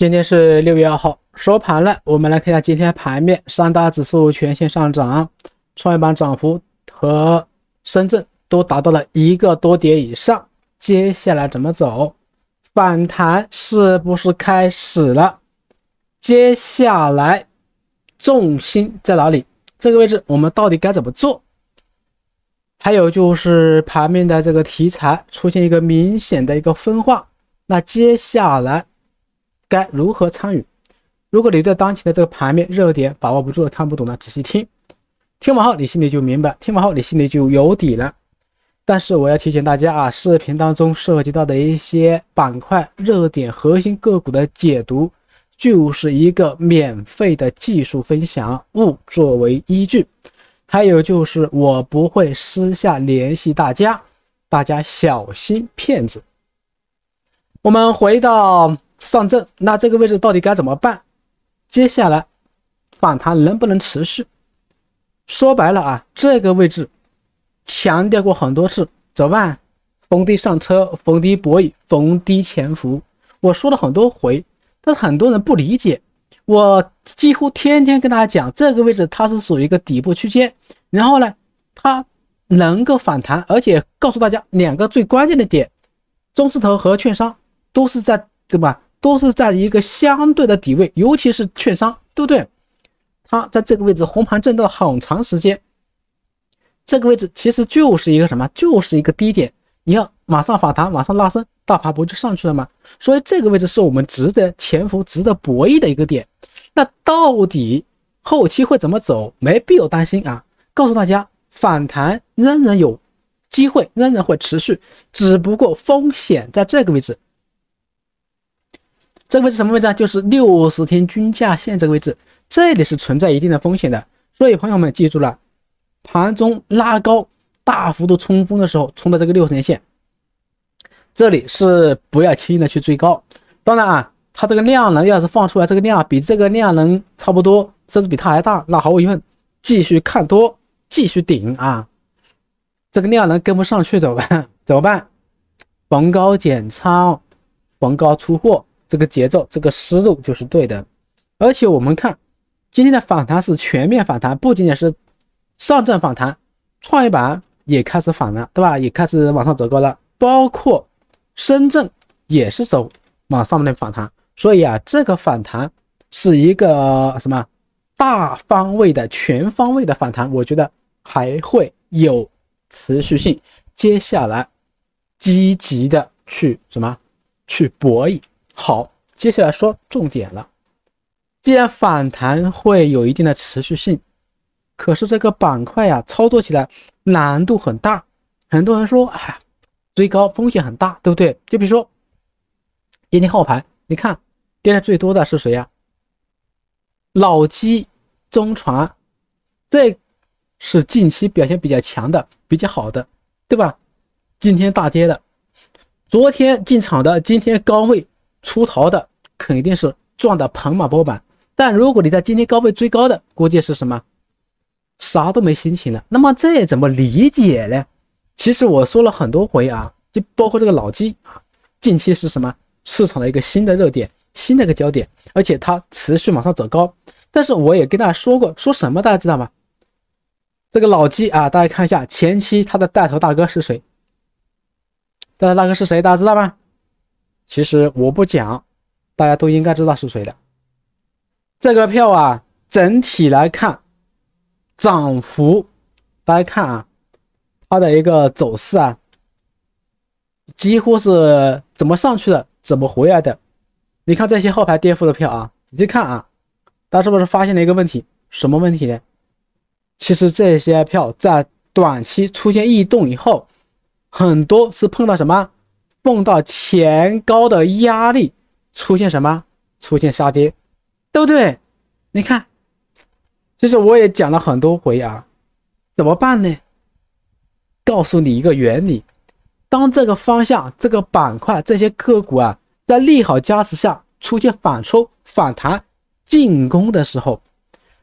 今天是六月二号收盘了，我们来看一下今天盘面，三大指数全线上涨，创业板涨幅和深圳都达到了一个多点以上。接下来怎么走？反弹是不是开始了？接下来重心在哪里？这个位置我们到底该怎么做？还有就是盘面的这个题材出现一个明显的一个分化，那接下来？该如何参与？如果你对当前的这个盘面热点把握不住、看不懂的，仔细听听完后，你心里就明白；听完后，你心里就有底了。但是我要提醒大家啊，视频当中涉及到的一些板块热点、核心个股的解读，就是一个免费的技术分享勿作为依据。还有就是，我不会私下联系大家，大家小心骗子。我们回到。上证，那这个位置到底该怎么办？接下来反弹能不能持续？说白了啊，这个位置强调过很多次，怎么办？逢低上车，逢低博弈，逢低潜伏。我说了很多回，但是很多人不理解。我几乎天天跟大家讲，这个位置它是属于一个底部区间，然后呢，它能够反弹，而且告诉大家两个最关键的点：中字头和券商都是在对吧？都是在一个相对的底位，尤其是券商，对不对？它在这个位置红盘震荡很长时间，这个位置其实就是一个什么？就是一个低点。你要马上反弹，马上拉升，大盘不就上去了吗？所以这个位置是我们值得潜伏、值得博弈的一个点。那到底后期会怎么走？没必要担心啊！告诉大家，反弹仍然有机会，仍然会持续，只不过风险在这个位置。这个位置什么位置啊？就是六十天均价线这个位置，这里是存在一定的风险的。所以朋友们记住了，盘中拉高、大幅度冲锋的时候，冲到这个六十天线，这里是不要轻易的去追高。当然啊，它这个量能要是放出来，这个量比这个量能差不多，甚至比它还大，那毫无疑问，继续看多，继续顶啊。这个量能跟不上去怎么办？怎么办？逢高减仓，逢高出货。这个节奏，这个思路就是对的。而且我们看今天的反弹是全面反弹，不仅仅是上证反弹，创业板也开始反了，对吧？也开始往上走高了，包括深圳也是走往上面的反弹。所以啊，这个反弹是一个什么大方位的、全方位的反弹？我觉得还会有持续性。接下来积极的去什么去博弈？好，接下来说重点了。既然反弹会有一定的持续性，可是这个板块呀，操作起来难度很大。很多人说，哎，追高风险很大，对不对？就比如说今天后盘，你看跌的最多的是谁呀？老机中船，这是近期表现比较强的、比较好的，对吧？今天大跌的，昨天进场的，今天高位。出逃的肯定是赚的盆满钵满，但如果你在今天高位追高的，估计是什么，啥都没心情了。那么这怎么理解呢？其实我说了很多回啊，就包括这个老基啊，近期是什么市场的一个新的热点、新的一个焦点，而且它持续往上走高。但是我也跟大家说过，说什么大家知道吗？这个老基啊，大家看一下前期他的带头大哥是谁？带头大哥是谁？大家知道吗？其实我不讲，大家都应该知道是谁的。这个票啊，整体来看，涨幅，大家看啊，它的一个走势啊，几乎是怎么上去的，怎么回来的？你看这些后排跌幅的票啊，你去看啊，大家是不是发现了一个问题？什么问题呢？其实这些票在短期出现异动以后，很多是碰到什么？碰到前高的压力，出现什么？出现杀跌，对不对？你看，其实我也讲了很多回啊，怎么办呢？告诉你一个原理：当这个方向、这个板块、这些个股啊，在利好加持下出现反抽、反弹、进攻的时候，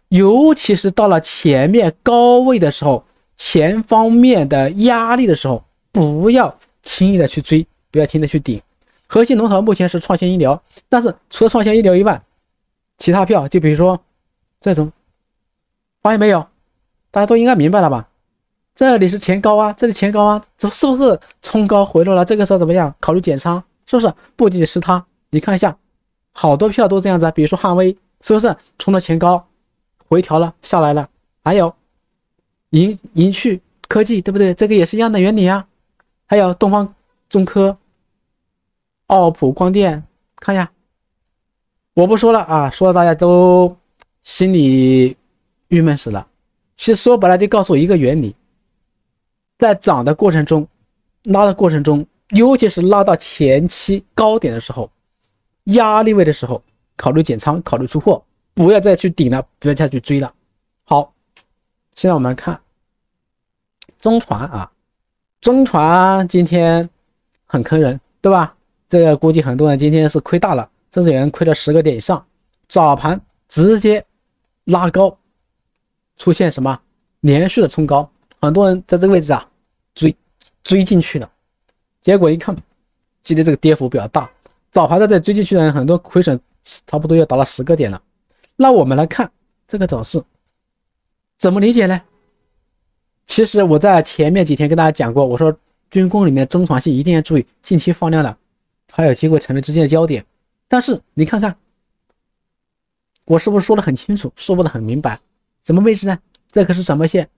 尤其是到了前面高位的时候，前方面的压力的时候，不要轻易的去追。不要轻易的去顶，核心龙头目前是创新医疗，但是除了创新医疗以外，其他票就比如说这种，发现没有？大家都应该明白了吧？这里是前高啊，这里前高啊，这是不是冲高回落了？这个时候怎么样？考虑减仓是不是？不仅仅是它，你看一下，好多票都这样子，比如说汉威，是不是冲到前高，回调了下来了？还有银银趣科技，对不对？这个也是一样的原理啊，还有东方。中科、奥普光电，看一下，我不说了啊，说了大家都心里郁闷死了。其实说白了就告诉我一个原理，在涨的过程中，拉的过程中，尤其是拉到前期高点的时候，压力位的时候，考虑减仓，考虑出货，不要再去顶了，不要再去追了。好，现在我们看中船啊，中船今天。很坑人，对吧？这个估计很多人今天是亏大了，甚至有人亏了十个点以上。早盘直接拉高，出现什么连续的冲高，很多人在这个位置啊追追进去了，结果一看今天这个跌幅比较大，早盘的在追进去的人很多，亏损差不多要达到十个点了。那我们来看这个走势，怎么理解呢？其实我在前面几天跟大家讲过，我说。军工里面的中长一定要注意，近期放量的，还有机会成为资金的焦点。但是你看看，我是不是说的很清楚，说不的很明白？什么位置呢？这可是什么线？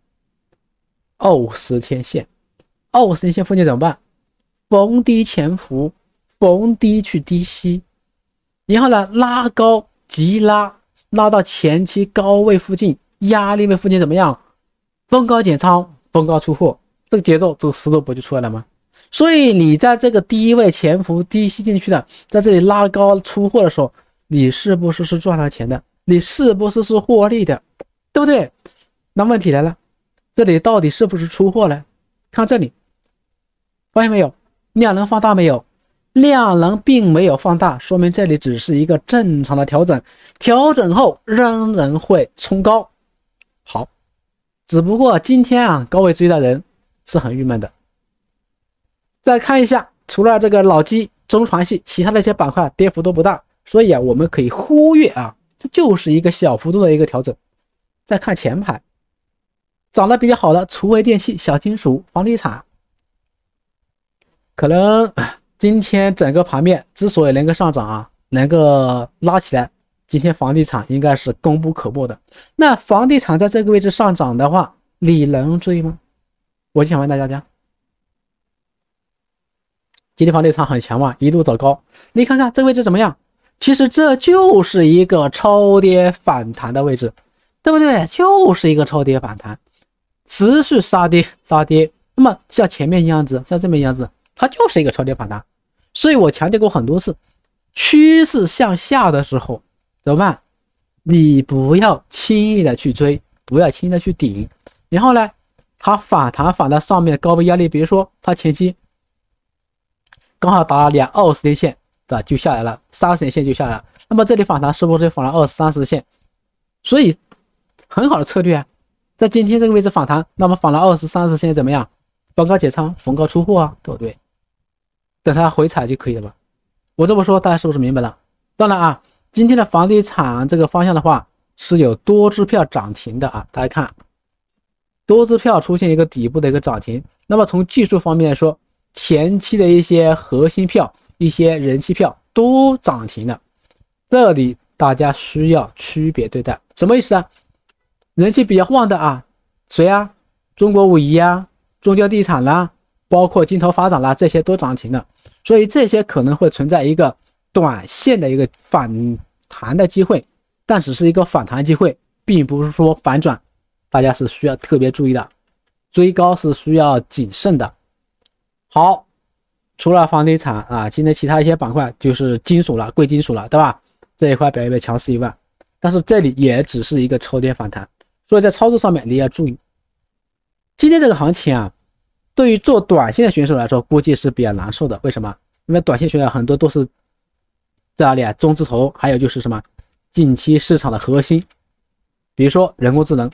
二十天线，二十天线附近怎么办？逢低潜伏，逢低去低吸，然后呢拉高，急拉，拉到前期高位附近，压力位附近怎么样？逢高减仓，逢高出货。这个节奏走石头不就出来了吗？所以你在这个低位潜伏低吸进去的，在这里拉高出货的时候，你是不是是赚了钱的？你是不是是获利的？对不对？那问题来了，这里到底是不是出货呢？看这里，发现没有量能放大没有？量能并没有放大，说明这里只是一个正常的调整，调整后仍然会冲高。好，只不过今天啊高位追的人。是很郁闷的。再看一下，除了这个老基中船系，其他的一些板块跌幅都不大，所以啊，我们可以忽略啊，这就是一个小幅度的一个调整。再看前排，涨得比较好的厨卫电器、小金属、房地产，可能今天整个盘面之所以能够上涨啊，能够拉起来，今天房地产应该是功不可没的。那房地产在这个位置上涨的话，你能追吗？我就想问大家：家，天房地产很强嘛？一路走高，你看看这个位置怎么样？其实这就是一个超跌反弹的位置，对不对？就是一个超跌反弹，持续杀跌，杀跌。那么像前面一样子，像这么一样子，它就是一个超跌反弹。所以我强调过很多次，趋势向下的时候怎么办？你不要轻易的去追，不要轻易的去顶，然后呢？它反弹反弹上面高位压力，比如说它前期刚好打了两二十天线对吧？就下来了，三十天线就下来了。那么这里反弹是不是就反了二十三十线？所以很好的策略啊，在今天这个位置反弹，那么反了二十三十线怎么样？逢高减仓，逢高出货啊，对不对？等它回踩就可以了吧？我这么说，大家是不是明白了？当然啊，今天的房地产这个方向的话是有多支票涨停的啊，大家看。多支票出现一个底部的一个涨停，那么从技术方面来说，前期的一些核心票、一些人气票都涨停了，这里大家需要区别对待，什么意思啊？人气比较旺的啊，谁啊？中国五夷呀，中交地产啦，包括金投发展啦，这些都涨停了，所以这些可能会存在一个短线的一个反弹的机会，但只是一个反弹机会，并不是说反转。大家是需要特别注意的，追高是需要谨慎的。好，除了房地产啊，今天其他一些板块就是金属了，贵金属了，对吧？这一块表现强势以外，但是这里也只是一个超跌反弹，所以在操作上面你要注意。今天这个行情啊，对于做短线的选手来说，估计是比较难受的。为什么？因为短线选手很多都是在哪里啊？中字头，还有就是什么？近期市场的核心，比如说人工智能。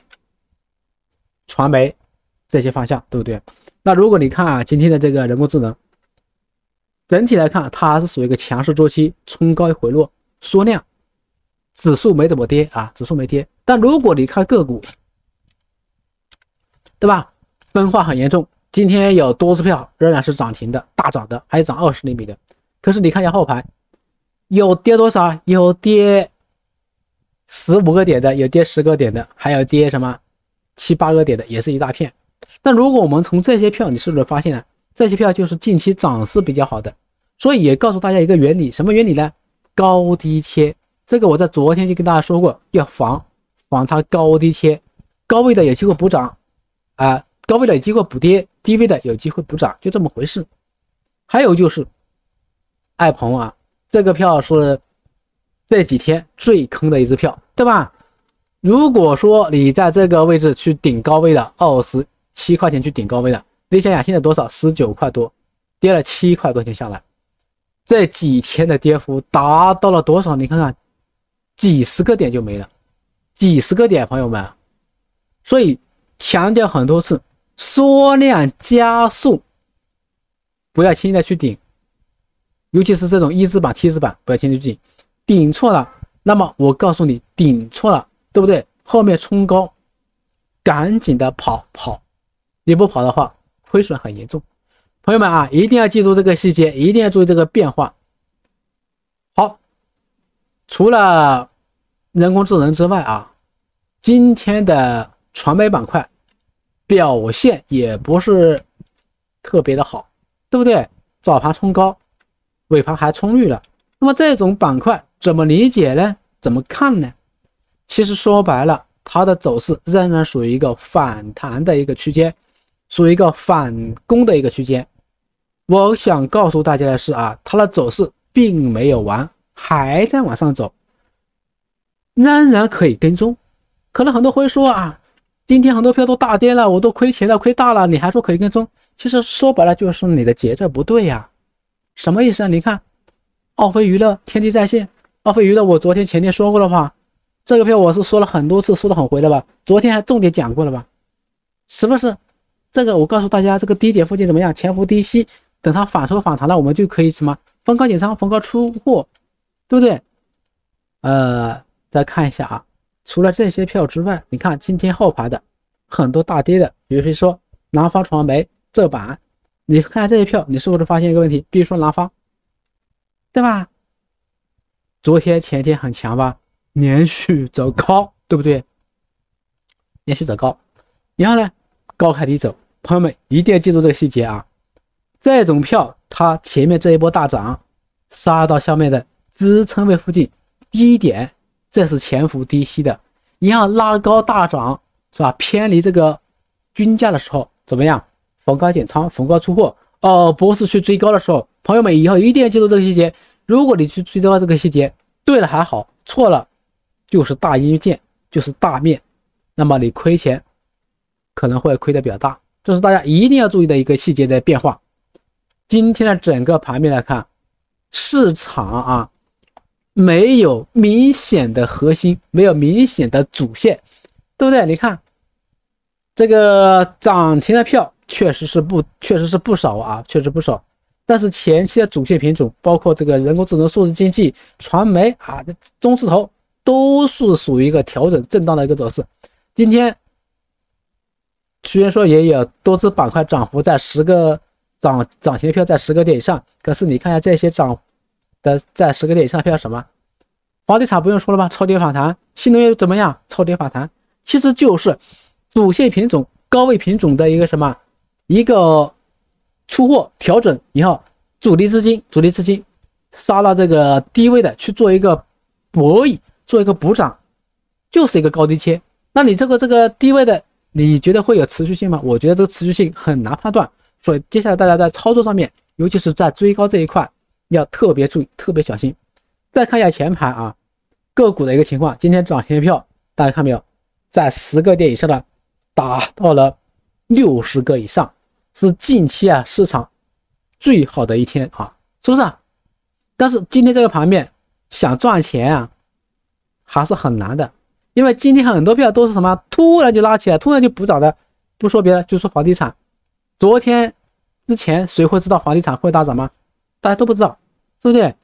传媒这些方向对不对？那如果你看啊，今天的这个人工智能，整体来看，它还是属于一个强势周期，冲高回落，缩量，指数没怎么跌啊，指数没跌。但如果你看个股，对吧？分化很严重。今天有多支票仍然是涨停的，大涨的，还有涨二十厘米的。可是你看一下后排，有跌多少？有跌十五个点的，有跌十个点的，还有跌什么？七八个点的也是一大片，那如果我们从这些票，你是不是发现了这些票就是近期涨势比较好的？所以也告诉大家一个原理，什么原理呢？高低切，这个我在昨天就跟大家说过，要防防它高低切，高位的有机会补涨啊，高位的有机会补跌，低位的有机会补涨，就这么回事。还有就是爱鹏啊，这个票是这几天最坑的一只票，对吧？如果说你在这个位置去顶高位的二十七块钱去顶高位的你想想现在多少？十九块多，跌了七块多钱下来。这几天的跌幅达到了多少？你看看，几十个点就没了，几十个点，朋友们。所以强调很多次，缩量加速，不要轻易的去顶，尤其是这种一字板、T 字板，不要轻易去顶。顶错了，那么我告诉你，顶错了。对不对？后面冲高，赶紧的跑跑，你不跑的话，亏损很严重。朋友们啊，一定要记住这个细节，一定要注意这个变化。好，除了人工智能之外啊，今天的传媒板块表现也不是特别的好，对不对？早盘冲高，尾盘还冲绿了。那么这种板块怎么理解呢？怎么看呢？其实说白了，它的走势仍然属于一个反弹的一个区间，属于一个反攻的一个区间。我想告诉大家的是啊，它的走势并没有完，还在往上走，仍然可以跟踪。可能很多会说啊，今天很多票都大跌了，我都亏钱了，亏大了，你还说可以跟踪？其实说白了就是你的节奏不对呀，什么意思啊？你看奥飞娱乐、天地在线、奥飞娱乐，我昨天前天说过的话。这个票我是说了很多次，说的很回了吧？昨天还重点讲过了吧？是不是？这个我告诉大家，这个低点附近怎么样？潜伏低吸，等它反抽反弹了，我们就可以什么逢高减仓，逢高出货，对不对？呃，再看一下啊，除了这些票之外，你看今天后排的很多大跌的，比如说南方传媒、浙版，你看这些票，你是不是发现一个问题？比如说南方，对吧？昨天前天很强吧？连续走高，对不对？连续走高，然后呢，高开低走。朋友们一定要记住这个细节啊！这种票它前面这一波大涨，杀到下面的支撑位附近低点，这是潜伏低吸的。然后拉高大涨，是吧？偏离这个均价的时候，怎么样？逢高减仓，逢高出货。哦，不是去追高的时候，朋友们以后一定要记住这个细节。如果你去追高，这个细节对了还好，错了。就是大阴线，就是大面，那么你亏钱可能会亏的比较大，这是大家一定要注意的一个细节的变化。今天的整个盘面来看，市场啊没有明显的核心，没有明显的主线，对不对？你看这个涨停的票确实是不，确实是不少啊，确实不少。但是前期的主线品种，包括这个人工智能、数字经济、传媒啊，中字头。都是属于一个调整震荡的一个走势。今天虽然说也有多只板块涨幅在十个涨涨停票在十个点以上，可是你看一下这些涨的在十个点以上的票什么？房地产不用说了吧，超跌反弹；新能源怎么样？超跌反弹，其实就是主线品种、高位品种的一个什么？一个出货调整以后，主力资金、主力资金杀到这个低位的去做一个博弈。做一个补涨，就是一个高低切。那你这个这个低位的，你觉得会有持续性吗？我觉得这个持续性很难判断。所以接下来大家在操作上面，尤其是在追高这一块，要特别注意，特别小心。再看一下前排啊，个股的一个情况。今天涨停票大家看没有？在十个点以上的，达到了六十个以上，是近期啊市场最好的一天啊，是不是？但是今天这个盘面想赚钱啊。还是很难的，因为今天很多票都是什么突然就拉起来，突然就补涨的。不说别的，就说房地产，昨天之前谁会知道房地产会大涨吗？大家都不知道，对不对？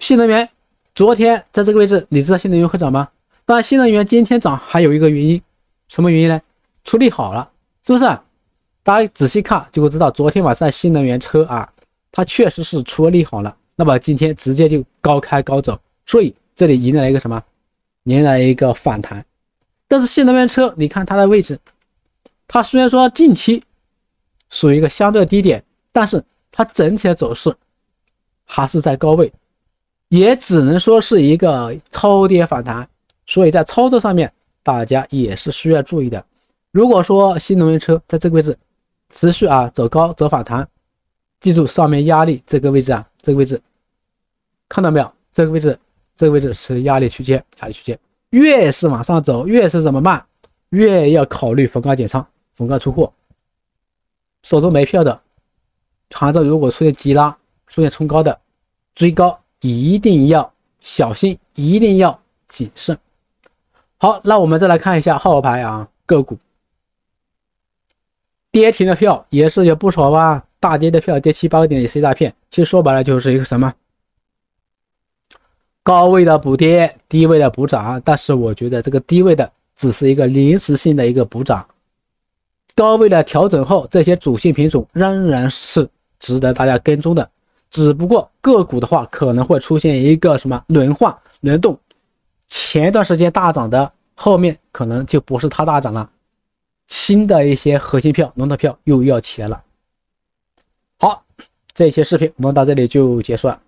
新能源昨天在这个位置，你知道新能源会涨吗？当然，新能源今天涨还有一个原因，什么原因呢？出利好了，是不是？大家仔细看就会知道，昨天晚上新能源车啊，它确实是出力利好了，那么今天直接就高开高走，所以。这里迎来一个什么？迎来一个反弹，但是新能源车，你看它的位置，它虽然说近期属于一个相对低点，但是它整体的走势还是在高位，也只能说是一个超跌反弹。所以在操作上面，大家也是需要注意的。如果说新能源车在这个位置持续啊走高走反弹，记住上面压力这个位置啊，这个位置看到没有？这个位置。这个位置是压力区间，压力区间，越是往上走，越是怎么办？越要考虑逢高减仓，逢高出货。手中没票的，盘中如果出现急拉、出现冲高的追高，一定要小心，一定要谨慎。好，那我们再来看一下后排啊，个股跌停的票也是有不少吧，大跌的票跌七八个点也是一大片。其实说白了就是一个什么？高位的补跌，低位的补涨，但是我觉得这个低位的只是一个临时性的一个补涨，高位的调整后，这些主线品种仍然是值得大家跟踪的，只不过个股的话可能会出现一个什么轮换、轮动，前一段时间大涨的，后面可能就不是它大涨了，新的一些核心票、龙头票又要起来了。好，这期视频我们到这里就结束。了。